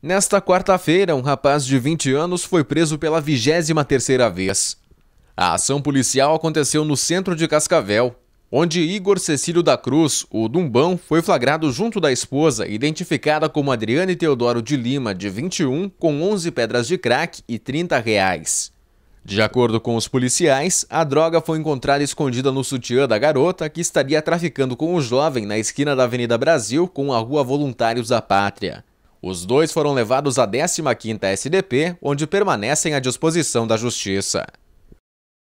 Nesta quarta-feira, um rapaz de 20 anos foi preso pela 23ª vez. A ação policial aconteceu no centro de Cascavel, onde Igor Cecílio da Cruz, o Dumbão, foi flagrado junto da esposa, identificada como Adriane Teodoro de Lima, de 21, com 11 pedras de crack e 30 reais. De acordo com os policiais, a droga foi encontrada escondida no sutiã da garota, que estaria traficando com o jovem na esquina da Avenida Brasil com a Rua Voluntários da Pátria. Os dois foram levados à 15ª SDP, onde permanecem à disposição da Justiça.